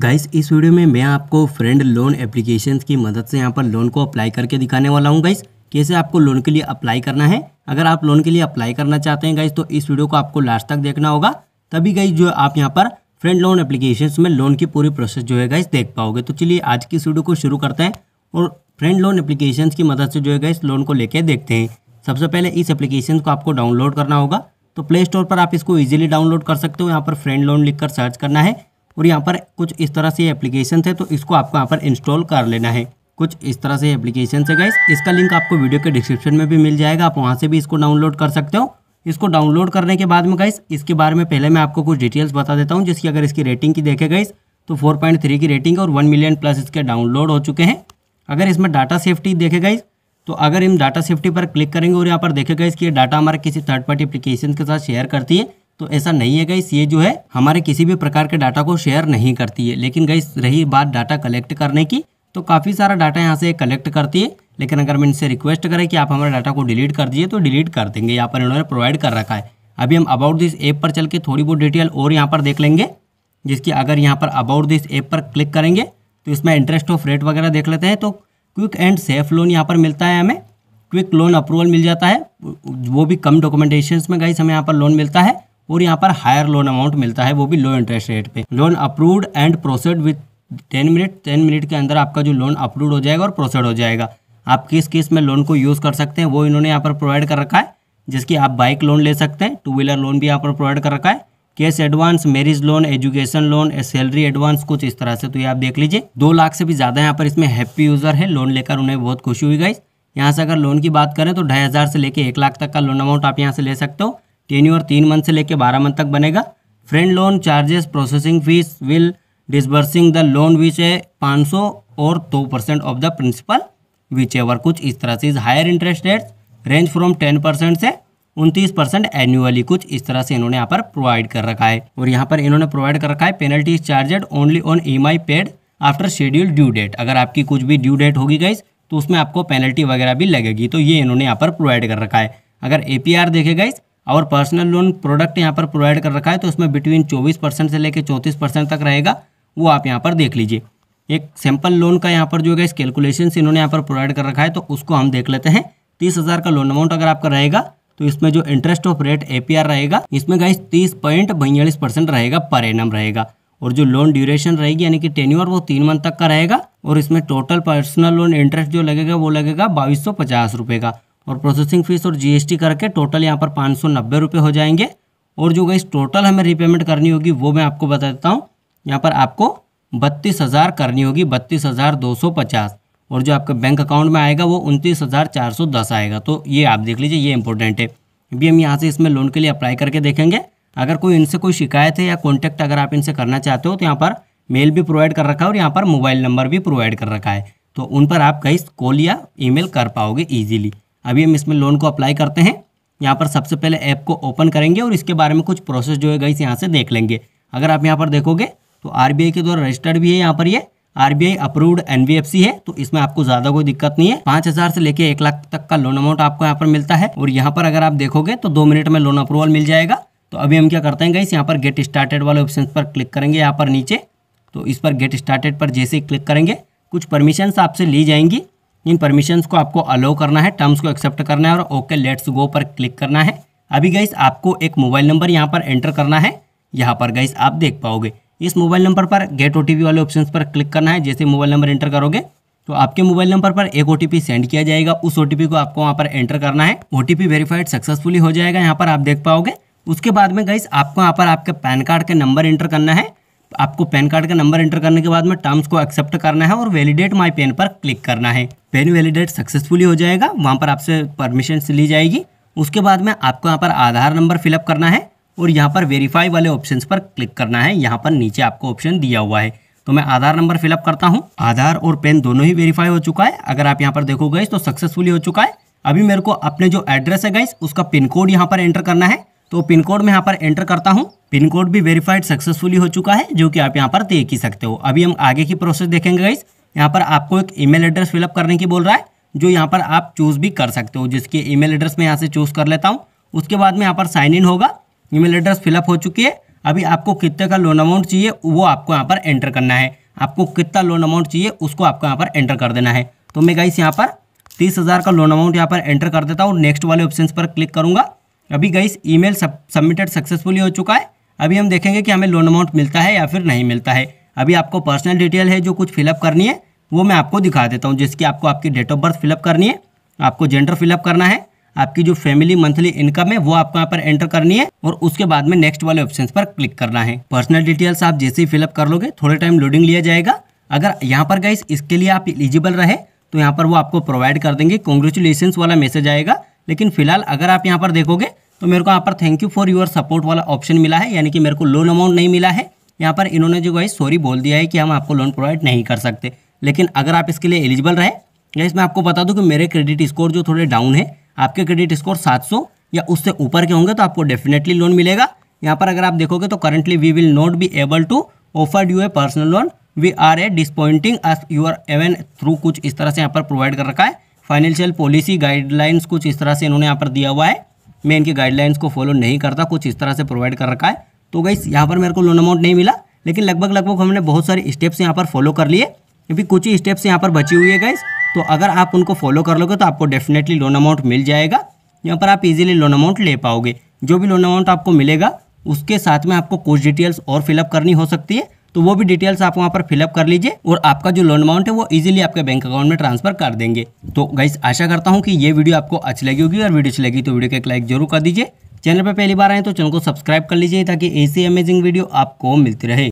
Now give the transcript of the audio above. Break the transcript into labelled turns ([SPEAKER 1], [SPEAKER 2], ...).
[SPEAKER 1] guys इस video में मैं आपको फ्रेंड लोन एप्लीकेशन की मदद से यहाँ पर लोन को अप्लाई करके दिखाने वाला हूँ गाइस कैसे आपको लोन के लिए अप्लाई करना है अगर आप लोन के लिए अप्लाई करना चाहते हैं गाइस तो इस वीडियो को आपको लास्ट तक देखना होगा तभी गाइस जो आप यहाँ पर फ्रेंड लोन एप्लीकेशन में लोन की पूरी प्रोसेस जो है गाइस देख पाओगे तो चलिए आज की इस वीडियो को शुरू करते हैं और फ्रेंड लोन एप्लीकेशन की मदद से जो है गाइस लोन को लेकर देखते हैं सबसे पहले इस एप्लीकेशन को आपको डाउनलोड करना होगा तो प्ले स्टोर पर आप इसको ईजिली डाउनलोड कर सकते हो यहाँ पर फ्रेंड लोन लिख सर्च करना है और यहाँ पर कुछ इस तरह से एप्लीकेशन है तो इसको आपको यहाँ पर इंस्टॉल कर लेना है कुछ इस तरह से एप्लीकेशन है गाइस इसका लिंक आपको वीडियो के डिस्क्रिप्शन में भी मिल जाएगा आप वहाँ से भी इसको डाउनलोड कर सकते हो इसको डाउनलोड करने के बाद में गाइस इसके बारे में पहले मैं आपको कुछ डिटेल्स बता देता हूँ जिसकी अगर इसकी रेटिंग की देखे गाइस तो 4.3 की रेटिंग और 1 मिलियन प्लस इसके डाउनलोड हो चुके हैं अगर इसमें डाटा सेफ्टी देखे गाइस तो अगर हम डाटा सेफ्टी पर क्लिक करेंगे और यहाँ पर देखे देखेगा इसकी डाटा हमारे किसी थर्ड पार्टी एप्लीकेशन के साथ शेयर करती है तो ऐसा नहीं है गाइस ये जो है हमारे किसी भी प्रकार के डाटा को शेयर नहीं करती है लेकिन गाइस रही बात डाटा कलेक्ट करने की तो काफ़ी सारा डाटा यहाँ से कलेक्ट करती है लेकिन अगर मैं इनसे रिक्वेस्ट करें कि आप हमारे डाटा को डिलीट कर दीजिए तो डिलीट कर देंगे यहाँ पर इन्होंने प्रोवाइड कर रखा है अभी हम अबाउट दिस ऐप पर चल के थोड़ी बहुत डिटेल और यहाँ पर देख लेंगे जिसकी अगर यहाँ पर अबाउट दिस ऐप पर क्लिक करेंगे तो इसमें इंटरेस्ट ऑफ रेट वगैरह देख लेते हैं तो क्विक एंड सेफ लोन यहाँ पर मिलता है हमें क्विक लोन अप्रूवल मिल जाता है वो भी कम डॉक्यूमेंटेशन में गाइस हमें यहाँ पर लोन मिलता है और यहाँ पर हायर लोन अमाउंट मिलता है वो भी लो इंटरेस्ट रेट पे loan approved and proceed with ten minute ten minute के अंदर आपका जो लोन अप्रूव्ड हो जाएगा और प्रोसेड हो जाएगा आप किस किस में लोन को यूज़ कर सकते हैं वो इन्होंने यहाँ पर प्रोवाइड कर रखा है जिसकी आप बाइक लोन ले सकते हैं टू व्हीलर लोन भी यहाँ पर प्रोवाइड कर रखा है cash advance marriage loan education loan salary advance कुछ इस तरह से तो ये आप देख लीजिए दो लाख से भी ज़्यादा यहाँ पर इसमें हैप्पी यूज़र है लोन लेकर उन्हें बहुत खुशी हुई गई यहाँ से अगर लोन की बात करें तो ढाई हज़ार से लेकर एक लाख तक का लोन अमाउंट आप यहाँ से ले सकते हो टेन्योर तीन मंथ से लेकर बारह मंथ तक बनेगा friend loan charges processing fee will disbursing the loan which है पाँच सौ और दो percent of the principal whichever कुछ इस तरह से is higher interest rate range from ten percent से उनतीस परसेंट एनुअली कुछ इस तरह से इन्होंने यहाँ पर प्रोवाइड कर रखा है और यहाँ पर इन्होंने प्रोवाइड कर रखा है penalty is charged only on E M I paid after schedule due date अगर आपकी कुछ भी ड्यू डेट होगी गई तो उसमें आपको पेनल्टी वगैरह भी लगेगी तो ये इन्होंने यहाँ पर प्रोवाइड कर रखा है अगर ए पी आर देखे गाइज और पर्सनल लोन प्रोडक्ट यहाँ पर प्रोवाइड कर रखा है तो उसमें बिटवीन चौबीस परसेंट से लेकर चौंतीस परसेंट तक रहेगा वो आप यहाँ पर देख लीजिए एक सैंपल लोन का यहाँ पर जो है इस कैलकुलेशन से इन्होंने यहाँ पर प्रोवाइड कर रखा है तो उसको हम देख लेते हैं तीस हज़ार का लोन अमाउंट अगर आपका रहेगा तो इसमें जो इंटरेस्ट ऑफ रेट ए रहेगा इसमें गाइस तीस पॉइंट बयालीस परसेंट रहेगा पर एन रहेगा और जो लोन ड्यूरेशन रहेगी यानी कि टेन्योर वो तीन मंथ तक का रहेगा और इसमें टोटल पर्सनल लोन इंटरेस्ट जो लगेगा वो लगेगा बाईस सौ पचास रुपये का और प्रोसेसिंग फीस और जीएसटी करके टोटल यहाँ पर पाँच सौ नब्बे रुपये हो जाएंगे और जो गई टोटल हमें रीपेमेंट करनी होगी वो मैं आपको बता देता हूँ यहाँ पर आपको बत्तीस हज़ार करनी होगी बत्तीस हज़ार दो सौ पचास और जो आपके बैंक अकाउंट में आएगा वो उनतीस हज़ार चार सौ दस आएगा तो ये आप देख लीजिए ये इंपॉर्टेंट है अभी हम यहाँ से इसमें लोन के लिए अप्लाई करके देखेंगे अगर कोई इनसे कोई शिकायत है या कॉन्टैक्ट अगर आप इनसे करना चाहते हो तो यहाँ पर मेल भी प्रोवाइड कर रखा है और यहाँ पर मोबाइल नंबर भी प्रोवाइड कर रखा है तो उन पर आप कहीं कॉल या ईमेल कर पाओगे ईजिली अभी हम इसमें लोन को अप्लाई करते हैं यहाँ पर सबसे पहले ऐप को ओपन करेंगे और इसके बारे में कुछ प्रोसेस जो है गई यहाँ से देख लेंगे अगर आप यहाँ पर देखोगे तो आर के द्वारा रजिस्टर्ड भी है यहाँ पर ये आर अप्रूव्ड एन है तो इसमें आपको ज़्यादा कोई दिक्कत नहीं है पाँच हज़ार से लेके एक लाख तक का लोन अमाउंट आपको यहाँ पर मिलता है और यहाँ पर अगर आप देखोगे तो दो मिनट में लोन अप्रूवल मिल जाएगा तो अभी हम क्या करते हैं गाइस यहाँ पर गेट स्टार्टेड वाले ऑप्शन पर क्लिक करेंगे यहाँ पर नीचे तो इस पर गेट स्टार्टेड पर जैसे ही क्लिक करेंगे कुछ परमिशन आपसे ली जाएंगी इन परमिशंस को आपको अलो करना है टर्म्स को एक्सेप्ट करना है और ओके लेट्स गो पर क्लिक करना है अभी गईस आपको एक मोबाइल नंबर यहाँ पर एंटर करना है यहाँ पर गईस आप देख पाओगे इस मोबाइल नंबर पर गेट ओ वाले ऑप्शन पर क्लिक करना है जैसे मोबाइल नंबर एंटर करोगे तो आपके मोबाइल नंबर पर एक ओ सेंड किया जाएगा उस ओ को आपको वहाँ पर एंटर करना है ओ वेरीफाइड सक्सेसफुली हो जाएगा यहाँ पर आप देख पाओगे उसके बाद में गईस आपको यहाँ पर आपके पैन कार्ड के नंबर एंटर करना है आपको पैन कार्ड का नंबर एंटर करने के बाद में टर्म्स को एक्सेप्ट करना है और वैलिडेट माई पेन पर क्लिक करना है पेन वैलिडेट सक्सेसफुली हो जाएगा वहाँ पर आपसे परमिशन ली जाएगी उसके बाद में आपको यहाँ पर आधार नंबर फिलअप करना है और यहाँ पर वेरीफाई वाले ऑप्शन पर क्लिक करना है यहाँ पर नीचे आपको ऑप्शन दिया हुआ है तो मैं आधार नंबर फिलअप करता हूँ आधार और पेन दोनों ही वेरीफाई हो चुका है अगर आप यहाँ पर देखोगे तो सक्सेसफुली हो चुका है अभी मेरे को अपने जो एड्रेस है गाइस उसका पिन कोड यहाँ पर एंटर करना है तो पिन कोड में यहाँ पर एंटर करता हूँ पिन कोड भी वेरीफाइड सक्सेसफुली हो चुका है जो कि आप यहाँ पर देख ही सकते हो अभी हम आगे की प्रोसेस देखेंगे गाइस यहाँ पर आपको एक ईमेल एड्रेस फिलअप करने की बोल रहा है जो यहाँ पर आप चूज़ भी कर सकते हो जिसके ईमेल एड्रेस में यहाँ से चूज़ कर लेता हूँ उसके बाद में यहाँ पर साइन इन होगा ईमेल एड्रेस फिलअप हो चुकी है अभी आपको कितने का लोन अमाउंट चाहिए वो आपको यहाँ पर एंटर करना है आपको कितना लोन अमाउंट चाहिए उसको आपको यहाँ पर एंटर कर देना है तो मैं गाइस यहाँ पर तीस हज़ार का लोन अमाउंट यहाँ पर एंटर कर देता हूँ नेक्स्ट वाले ऑप्शन पर क्लिक करूँगा अभी गई ईमेल सबमिटेड सक्सेसफुली हो चुका है अभी हम देखेंगे कि हमें लोन अमाउंट मिलता है या फिर नहीं मिलता है अभी आपको पर्सनल डिटेल है जो कुछ फिलअप करनी है वो मैं आपको दिखा देता हूँ जिसकी आपको आपकी डेट ऑफ बर्थ फिलअप करनी है आपको जेंडर फिलअप करना है आपकी जो फैमिली मंथली इनकम है वो आपको यहाँ पर एंटर करनी है और उसके बाद में नेक्स्ट वाले ऑप्शन पर क्लिक करना है पर्सनल डिटेल्स आप जैसे ही फिलअप कर लोगे थोड़े टाइम लोडिंग लिया जाएगा अगर यहाँ पर गई इसके लिए आप एलिजिबल रहे तो यहाँ पर वो आपको प्रोवाइड कर देंगे कॉन्ग्रेचुलेसन वाला मैसेज आएगा लेकिन फिलहाल अगर आप यहाँ पर देखोगे तो मेरे को यहाँ पर thank you for your support वाला ऑप्शन मिला है यानी कि मेरे को लोन अमाउंट नहीं मिला है यहाँ पर इन्होंने जो गाइस सॉरी बोल दिया है कि हम आपको लोन प्रोवाइड नहीं कर सकते लेकिन अगर आप इसके लिए एलिजिबल रहे गाइस मैं आपको बता दूँ कि मेरे क्रेडिट स्कोर जो थोड़े डाउन है आपके क्रेडिट स्कोर 700 या उससे ऊपर के होंगे तो आपको डेफिनेटली लोन मिलेगा यहाँ पर अगर आप देखोगे तो currently we will not be able to offer you a personal loan we are a disappointing us your even through कुछ इस तरह से यहाँ पर प्रोवाइड कर रखा है फाइनेंशियल पॉलिसी गाइडलाइंस कुछ इस तरह से इन्होंने यहाँ पर दिया हुआ है मैं इनकी गाइडलाइंस को फॉलो नहीं करता कुछ इस तरह से प्रोवाइड कर रखा है तो गई यहाँ पर मेरे को लोन अमाउंट नहीं मिला लेकिन लगभग लगभग हमने बहुत सारे स्टेप्स यहाँ पर फॉलो कर लिए अभी कुछ ही स्टेप्स यहाँ पर बची हुई है गाइस तो अगर आप उनको फॉलो कर लोगे तो आपको डेफिनेटली लोन अमाउंट मिल जाएगा यहाँ पर आप इजीली लोन अमाउंट ले पाओगे जो भी लोन अमाउंट आपको मिलेगा उसके साथ में आपको कुछ डिटेल्स और फिलअप करनी हो सकती है तो वो भी डिटेल्स आप वहाँ पर फिलअप कर लीजिए और आपका जो लोन अमाउंट है वो इजीली आपके बैंक अकाउंट में ट्रांसफर कर देंगे तो गाइस आशा करता हूँ कि ये वीडियो आपको अच्छी लगी होगी और वीडियो अच्छी लगी तो वीडियो को एक लाइक जरूर कर दीजिए चैनल पर पहली बार आए तो चैनल को सब्सक्राइब कर लीजिए ताकि ऐसी अमेजिंग वीडियो आपको मिलती रहे